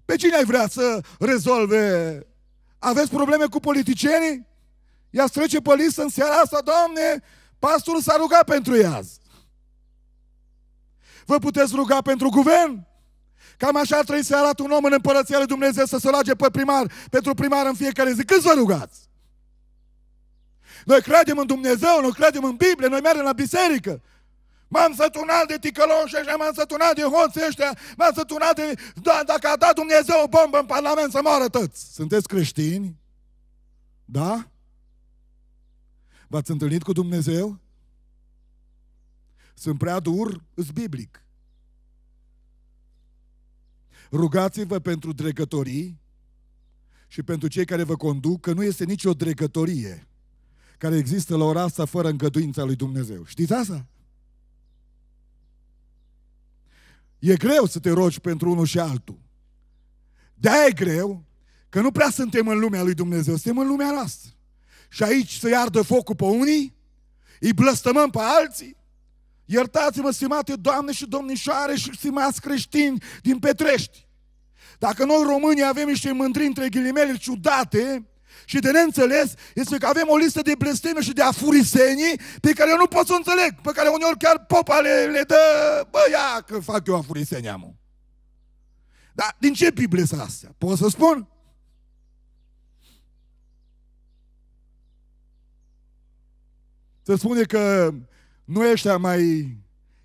Pe cine ai vrea să rezolve? Aveți probleme cu politicienii? Ea trece pe listă în seara asta, Doamne, pastorul s-a rugat pentru ea. Vă puteți ruga pentru guvern? Cam așa trebui să arate un om în împărăția lui Dumnezeu să se roage pe primar, pentru primar în fiecare zi. când vă rugați? Noi credem în Dumnezeu, noi credem în Biblie, noi mergem la biserică. M-am sătunat de ticăloși ăștia, m-am sătunat de hoții ăștia, m-am sătunat de... Da, dacă a dat Dumnezeu o bombă în Parlament să moară toți. Sunteți creștini? Da? V-ați întâlnit cu Dumnezeu? Sunt prea dur, îs biblic. Rugați-vă pentru dregătorii și pentru cei care vă conduc că nu este nicio dregătorie care există la ora asta fără îngăduința lui Dumnezeu. Știți asta? E greu să te rogi pentru unul și altul. de e greu că nu prea suntem în lumea lui Dumnezeu, suntem în lumea noastră. Și aici se iardă focul pe unii, îi blăstămăm pe alții, Iertați-mă, stimate doamne și domnișoare și stimați creștini din Petrești. Dacă noi românii avem niște mândri între ghilimele ciudate și de neînțeles, este că avem o listă de blesteme și de afurisenii pe care eu nu pot să o înțeleg, pe care uneori chiar popa le, le dă, bă, ia că fac eu afurisenia, mă. Dar din ce Biblie sunt astea? Pot să spun? Se spune că nu ăștia mai...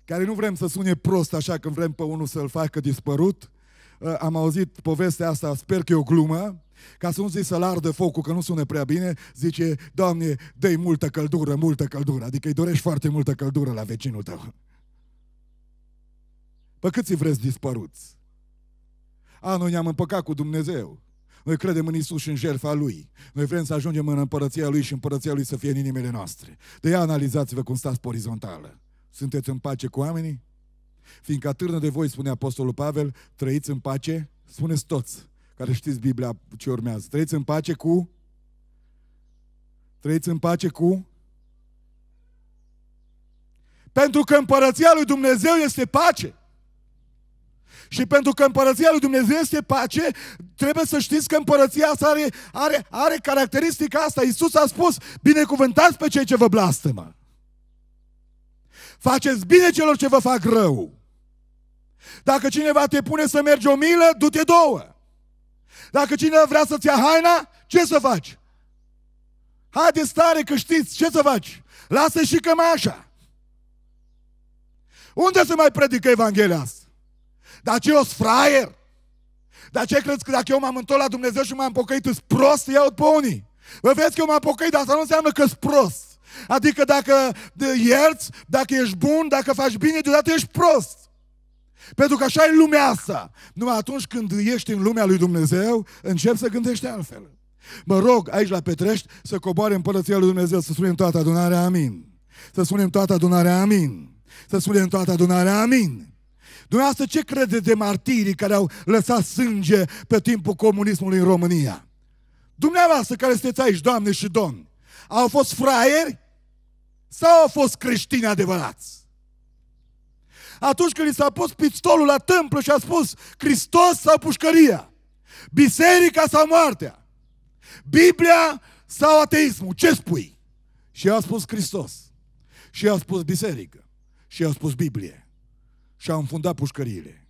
care nu vrem să sune prost așa când vrem pe unul să-l facă dispărut. Ă, am auzit povestea asta, sper că e o glumă, ca să nu zic să-l ardă focul, că nu sună prea bine, zice, Doamne, dă multă căldură, multă căldură. Adică îi dorești foarte multă căldură la vecinul tău. Pe câți vreți dispăruți? A, noi ne-am împăcat cu Dumnezeu. Noi credem în Isus și în jertfa Lui. Noi vrem să ajungem în împărăția Lui și împărăția Lui să fie în inimile noastre. De ea analizați-vă cum stați pe orizontală. Sunteți în pace cu oamenii? Fiindcă atârnă de voi, spune Apostolul Pavel, trăiți în pace, spuneți toți care știți Biblia ce urmează. Trăiți în pace cu? Trăiți în pace cu? Pentru că împărăția lui Dumnezeu este pace. Și pentru că împărăția lui Dumnezeu este pace, trebuie să știți că împărăția asta are, are, are caracteristica asta. Iisus a spus, binecuvântați pe cei ce vă blastămă. Faceți bine celor ce vă fac rău. Dacă cineva te pune să mergi o milă, du-te două. Dacă cineva vrea să-ți ia haina, ce să faci? Haide stare că știți ce să faci. Lasă și cămașa. Unde se mai predică Evanghelia asta? Dar ce eu sunt fraier? Dar ce crezi că dacă eu m-am întors la Dumnezeu și m-am pocăit, sunt prost? Iau pe unii. Vă vezi că eu m-am pocăit, dar asta nu înseamnă că sunt prost. Adică dacă ierți, dacă ești bun, dacă faci bine, deodată ești prost. Pentru că așa e lumea asta. Numai atunci când ești în lumea lui Dumnezeu, începi să gândești altfel. Mă rog, aici la Petrești, să coboare împărăția lui Dumnezeu, să spunem toată adunarea, amin. Să spunem toată adunarea, amin. Să spunem toată adunarea, amin. Dumneavoastră ce credeți de martirii care au lăsat sânge pe timpul comunismului în România? Dumneavoastră care sunteți aici, doamne și Domn, au fost fraieri sau au fost creștini adevărați? Atunci când i s-a pus pistolul la tâmplă și a spus Hristos sau pușcăria, biserica sau moartea, Biblia sau ateismul, ce spui? Și a spus Hristos, și a spus biserică, și a spus Biblie și a înfundat pușcăriile.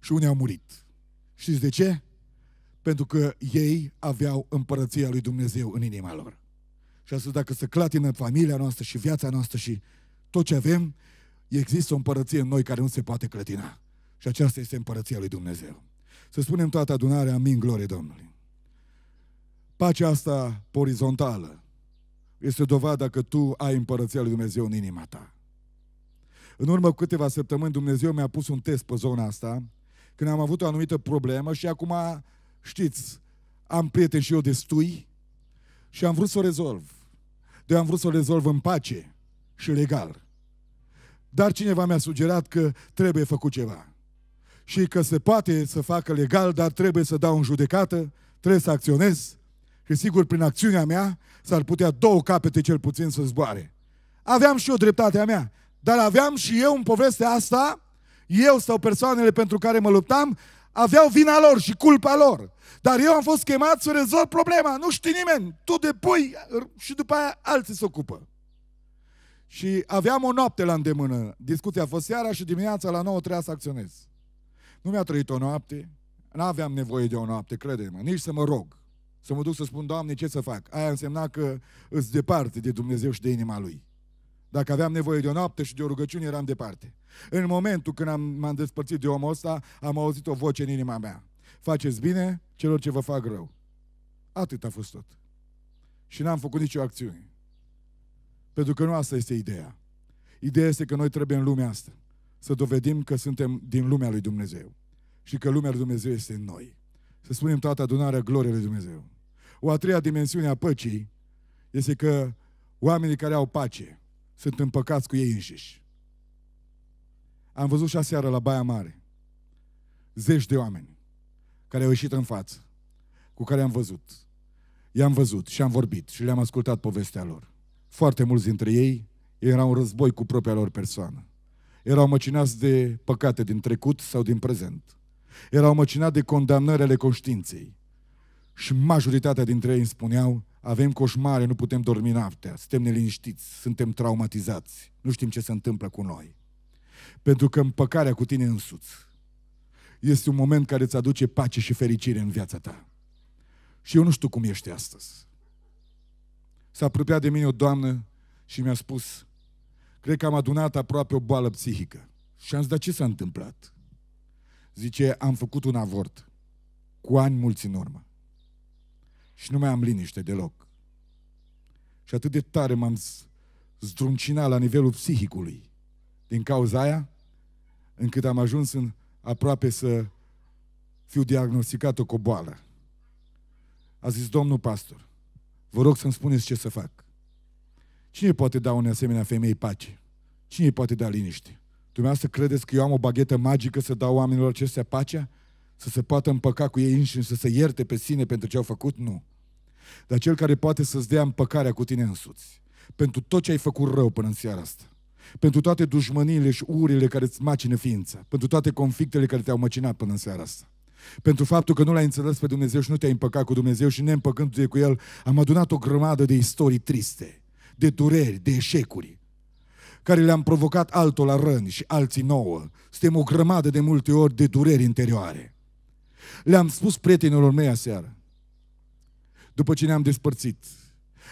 Și unii au murit. Știți de ce? Pentru că ei aveau împărăția lui Dumnezeu în inima lor. Și astăzi dacă se clatină familia noastră și viața noastră și tot ce avem, există o împărăție în noi care nu se poate clătina. Și aceasta este împărăția lui Dumnezeu. Să spunem toată adunarea, amin, glorie Domnului. Pacea asta orizontală este dovada că tu ai împărăția lui Dumnezeu în inima ta. În urmă cu câteva săptămâni Dumnezeu mi-a pus un test pe zona asta, când am avut o anumită problemă și acum, știți, am prieteni și eu destui și am vrut să o rezolv. De am vrut să o rezolv în pace și legal. Dar cineva mi-a sugerat că trebuie făcut ceva. Și că se poate să facă legal, dar trebuie să dau în judecată, trebuie să acționez. Și sigur, prin acțiunea mea s-ar putea două capete cel puțin să zboare. Aveam și eu dreptatea mea, dar aveam și eu în povestea asta, eu sau persoanele pentru care mă luptam, aveau vina lor și culpa lor. Dar eu am fost chemat să rezolv problema. Nu știi nimeni. Tu depui și după aia alții se ocupă. Și aveam o noapte la îndemână. Discuția a fost seara și dimineața la 9 trebuia să acționez. Nu mi-a trăit o noapte. Nu aveam nevoie de o noapte, crede-mă. Nici să mă rog. Să mă duc să spun, Doamne, ce să fac? Aia însemna că îți departe de Dumnezeu și de inima Lui. Dacă aveam nevoie de o noapte și de o rugăciune, eram departe. În momentul când am, m-am despărțit de omul ăsta, am auzit o voce în inima mea. Faceți bine celor ce vă fac rău. Atât a fost tot. Și n-am făcut nicio acțiune. Pentru că nu asta este ideea. Ideea este că noi trebuie în lumea asta să dovedim că suntem din lumea lui Dumnezeu și că lumea lui Dumnezeu este în noi. Să spunem toată adunarea gloriei lui Dumnezeu. O a treia dimensiune a păcii este că oamenii care au pace, sunt împăcați cu ei înșiși. Am văzut și aseară la Baia Mare zeci de oameni care au ieșit în față, cu care am văzut. I-am văzut și am vorbit și le-am ascultat povestea lor. Foarte mulți dintre ei erau în război cu propria lor persoană. Erau măcinați de păcate din trecut sau din prezent. Erau măcinați de condamnările conștiinței. Și majoritatea dintre ei îmi spuneau, avem coșmare, nu putem dormi noaptea, suntem neliniștiți, suntem traumatizați, nu știm ce se întâmplă cu noi. Pentru că împăcarea cu tine însuți este un moment care îți aduce pace și fericire în viața ta. Și eu nu știu cum ești astăzi. S-a apropiat de mine o doamnă și mi-a spus, cred că am adunat aproape o boală psihică. Și am zis, dar ce s-a întâmplat? Zice, am făcut un avort cu ani mulți în urmă și nu mai am liniște deloc. Și atât de tare m-am zdruncinat la nivelul psihicului din cauza aia, încât am ajuns în aproape să fiu diagnosticat cu o boală. A zis domnul pastor, vă rog să-mi spuneți ce să fac. Cine poate da unei asemenea femei pace? Cine poate da liniște? Dumneavoastră credeți că eu am o baghetă magică să dau oamenilor acestea pacea? să se poată împăca cu ei înșiși, să se ierte pe sine pentru ce au făcut? Nu. Dar cel care poate să-ți dea împăcarea cu tine însuți, pentru tot ce ai făcut rău până în seara asta, pentru toate dușmăniile și urile care îți macină ființa, pentru toate conflictele care te-au măcinat până în seara asta, pentru faptul că nu l-ai înțeles pe Dumnezeu și nu te-ai împăcat cu Dumnezeu și neîmpăcându-te cu El, am adunat o grămadă de istorii triste, de dureri, de eșecuri, care le-am provocat altul la răni și alții nouă. Suntem o grămadă de multe ori de dureri interioare. Le-am spus prietenilor mei aseară, după ce ne-am despărțit.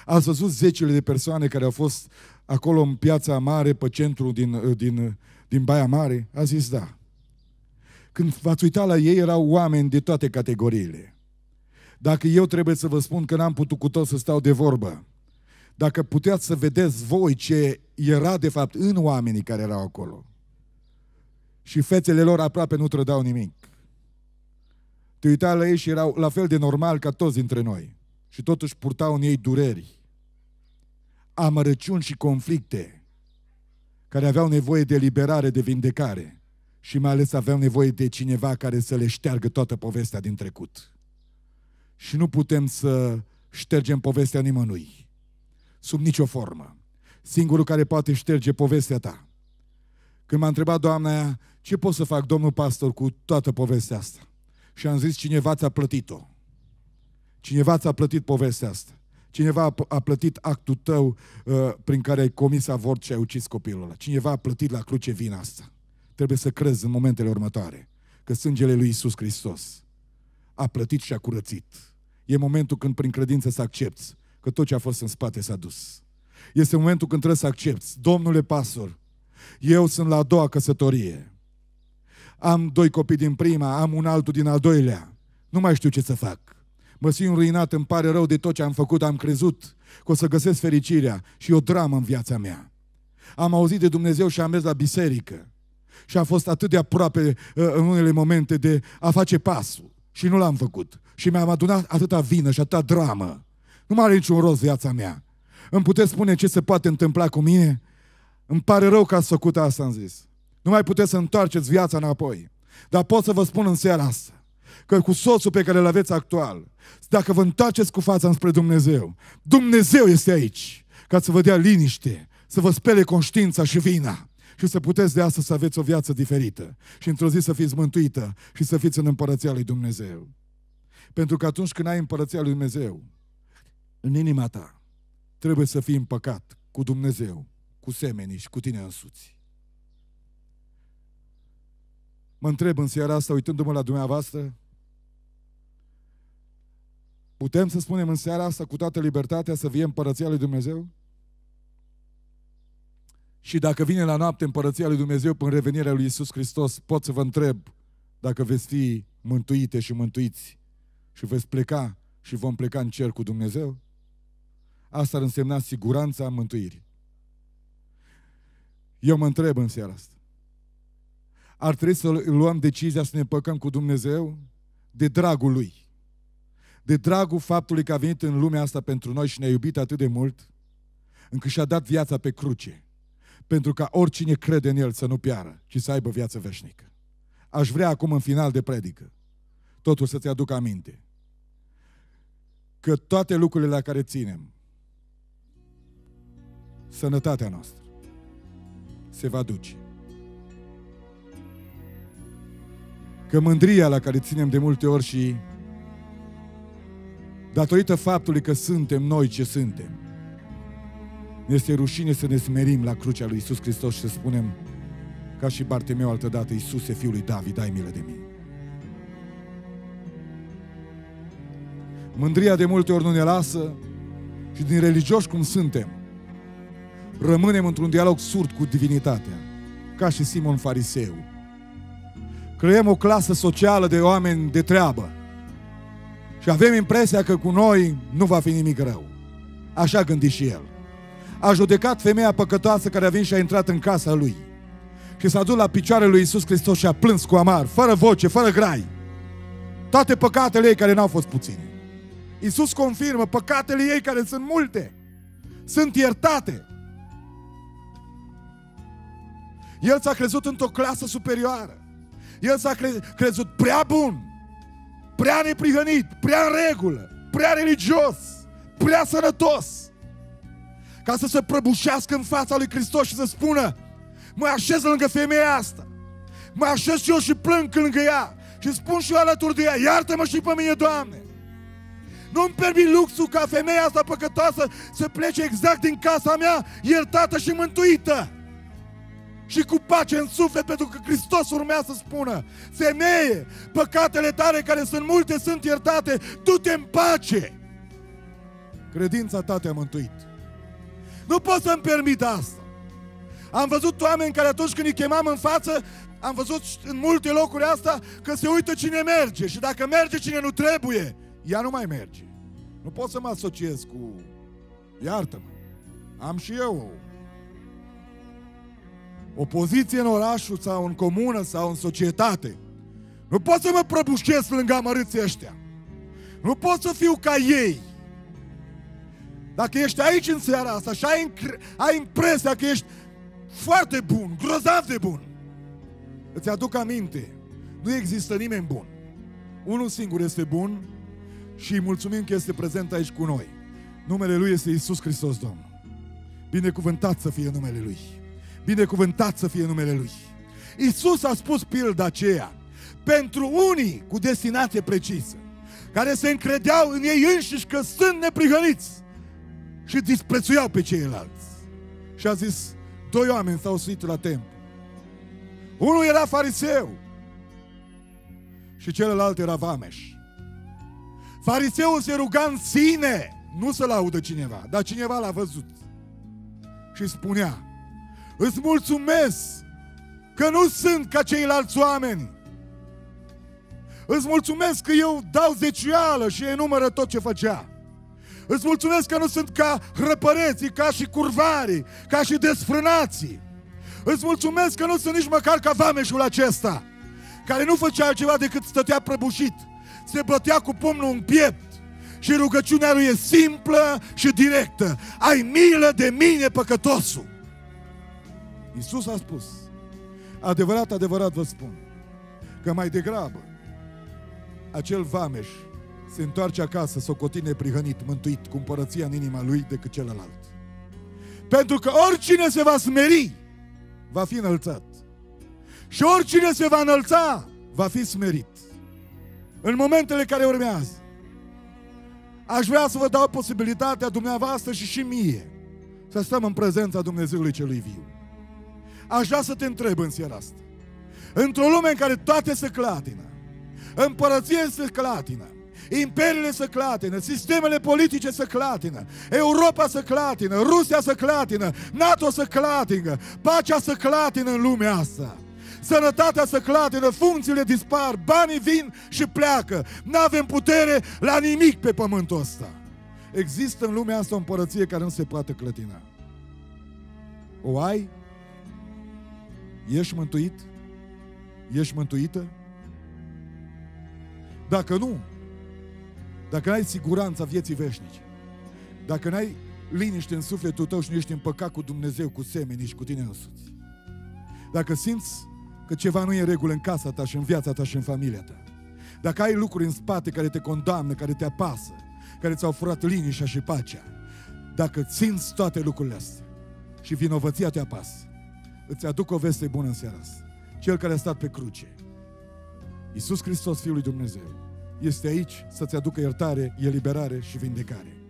Ați văzut zecile de persoane care au fost acolo în piața mare, pe centru din, din, din Baia Mare? A zis da. Când v-ați uitat la ei, erau oameni de toate categoriile. Dacă eu trebuie să vă spun că n-am putut cu tot să stau de vorbă, dacă puteați să vedeți voi ce era de fapt în oamenii care erau acolo. Și fețele lor aproape nu trădau nimic. Te uita la ei și erau la fel de normal ca toți dintre noi. Și totuși purtau în ei dureri, amărăciuni și conflicte care aveau nevoie de liberare, de vindecare și mai ales aveau nevoie de cineva care să le șteargă toată povestea din trecut. Și nu putem să ștergem povestea nimănui, sub nicio formă. Singurul care poate șterge povestea ta. Când m-a întrebat doamna aia, ce pot să fac, domnul pastor, cu toată povestea asta? și am zis, cineva ți-a plătit-o. Cineva ți-a plătit povestea asta. Cineva a plătit actul tău uh, prin care ai comis avort și ai ucis copilul ăla. Cineva a plătit la cruce vina asta. Trebuie să crezi în momentele următoare că sângele lui Isus Hristos a plătit și a curățit. E momentul când prin credință să accepti că tot ce a fost în spate s-a dus. Este momentul când trebuie să accepti. Domnule pastor, eu sunt la a doua căsătorie. Am doi copii din prima, am un altul din al doilea. Nu mai știu ce să fac. Mă simt ruinat, îmi pare rău de tot ce am făcut, am crezut că o să găsesc fericirea și o dramă în viața mea. Am auzit de Dumnezeu și am mers la biserică. Și a fost atât de aproape uh, în unele momente de a face pasul. Și nu l-am făcut. Și mi-am adunat atâta vină și atâta dramă. Nu mai are niciun rost viața mea. Îmi puteți spune ce se poate întâmpla cu mine? Îmi pare rău că ați făcut asta, am zis. Nu mai puteți să întoarceți viața înapoi. Dar pot să vă spun în seara asta că cu soțul pe care îl aveți actual, dacă vă întoarceți cu fața înspre Dumnezeu, Dumnezeu este aici ca să vă dea liniște, să vă spele conștiința și vina și să puteți de asta să aveți o viață diferită și într-o zi să fiți mântuită și să fiți în împărăția lui Dumnezeu. Pentru că atunci când ai împărăția lui Dumnezeu, în inima ta, trebuie să fii împăcat cu Dumnezeu, cu semenii și cu tine însuți. Mă întreb în seara asta, uitându-mă la dumneavoastră, putem să spunem în seara asta cu toată libertatea să vie împărăția lui Dumnezeu? Și dacă vine la noapte împărăția lui Dumnezeu până revenirea lui Isus Hristos, pot să vă întreb dacă veți fi mântuite și mântuiți și veți pleca și vom pleca în cer cu Dumnezeu? Asta ar însemna siguranța mântuirii. Eu mă întreb în seara asta ar trebui să luăm decizia să ne păcăm cu Dumnezeu de dragul Lui. De dragul faptului că a venit în lumea asta pentru noi și ne-a iubit atât de mult, încât și-a dat viața pe cruce, pentru ca oricine crede în El să nu piară, ci să aibă viață veșnică. Aș vrea acum în final de predică, totul să-ți aduc aminte, că toate lucrurile la care ținem, sănătatea noastră, se va duce. că mândria la care ținem de multe ori și datorită faptului că suntem noi ce suntem, ne este rușine să ne smerim la crucea lui Isus Hristos și să spunem, ca și Bartimeu altădată, Iisuse, Fiul lui David, ai milă de mine. Mândria de multe ori nu ne lasă și din religioși cum suntem, rămânem într-un dialog surd cu divinitatea, ca și Simon Fariseu, creăm o clasă socială de oameni de treabă. Și avem impresia că cu noi nu va fi nimic rău. Așa gândi și el. A judecat femeia păcătoasă care a venit și a intrat în casa lui. Și s-a dus la picioarele lui Isus Hristos și a plâns cu amar, fără voce, fără grai. Toate păcatele ei care n-au fost puține. Isus confirmă păcatele ei care sunt multe. Sunt iertate. El s-a crezut într-o clasă superioară. El s-a crezut prea bun, prea neprihănit, prea în regulă, prea religios, prea sănătos, ca să se prăbușească în fața lui Hristos și să spună, mă așez lângă femeia asta, mă așez și eu și plâng lângă ea și spun și eu alături de ea, iartă-mă și pe mine, Doamne! Nu-mi permit luxul ca femeia asta păcătoasă să plece exact din casa mea, iertată și mântuită! și cu pace în suflet, pentru că Hristos urmea să spună, femeie, păcatele tale care sunt multe sunt iertate, du-te în pace! Credința ta te-a mântuit. Nu pot să-mi permit asta. Am văzut oameni care atunci când îi chemam în față, am văzut în multe locuri asta că se uită cine merge și dacă merge cine nu trebuie, ea nu mai merge. Nu pot să mă asociez cu... Iartă-mă, am și eu o poziție în orașul sau în comună sau în societate. Nu pot să mă prăbușesc lângă amărâții ăștia. Nu pot să fiu ca ei. Dacă ești aici în seara asta și ai, ai impresia că ești foarte bun, grozav de bun, îți aduc aminte, nu există nimeni bun. Unul singur este bun și îi mulțumim că este prezent aici cu noi. Numele Lui este Isus Hristos, Domnul. Binecuvântat să fie numele Lui binecuvântat să fie numele Lui. Isus a spus pilda aceea pentru unii cu destinație precisă, care se încredeau în ei înșiși că sunt neprihăniți și disprețuiau pe ceilalți. Și a zis, doi oameni s-au suit la templu. Unul era fariseu și celălalt era vameș. Fariseul se ruga în sine, nu să-l audă cineva, dar cineva l-a văzut. Și spunea, Îți mulțumesc că nu sunt ca ceilalți oameni. Îți mulțumesc că eu dau zecioală și enumără tot ce făcea. Îți mulțumesc că nu sunt ca răpăreții, ca și curvarii, ca și desfrânații. Îți mulțumesc că nu sunt nici măcar ca vameșul acesta, care nu făcea altceva decât stătea prăbușit, se bătea cu pumnul în piept și rugăciunea lui e simplă și directă. Ai milă de mine, păcătosul! Iisus a spus, adevărat, adevărat vă spun, că mai degrabă acel vameș se întoarce acasă, socotit prihănit, mântuit, cu împărăția în inima lui, decât celălalt. Pentru că oricine se va smeri, va fi înălțat. Și oricine se va înălța, va fi smerit. În momentele care urmează, aș vrea să vă dau posibilitatea dumneavoastră și și mie să stăm în prezența Dumnezeului Celui Viu aș vrea să te întreb în seara asta. Într-o lume în care toate se clatină, împărăție se clatină, imperiile se clatină, sistemele politice se clatină, Europa se clatină, Rusia se clatină, NATO se clatină, pacea se clatină în lumea asta sănătatea se clatină, funcțiile dispar, banii vin și pleacă. Nu avem putere la nimic pe pământul ăsta. Există în lumea asta o împărăție care nu se poate clătina. O ai Ești mântuit? Ești mântuită? Dacă nu, dacă n-ai siguranța vieții veșnice, dacă n-ai liniște în sufletul tău și nu ești împăcat cu Dumnezeu, cu semenii și cu tine însuți, dacă simți că ceva nu e în regulă în casa ta și în viața ta și în familia ta, dacă ai lucruri în spate care te condamnă, care te apasă, care ți-au furat liniștea și pacea, dacă simți toate lucrurile astea și vinovăția te apasă, îți aduc o veste bună în seara asta. Cel care a stat pe cruce, Iisus Hristos, Fiul lui Dumnezeu, este aici să-ți aducă iertare, eliberare și vindecare.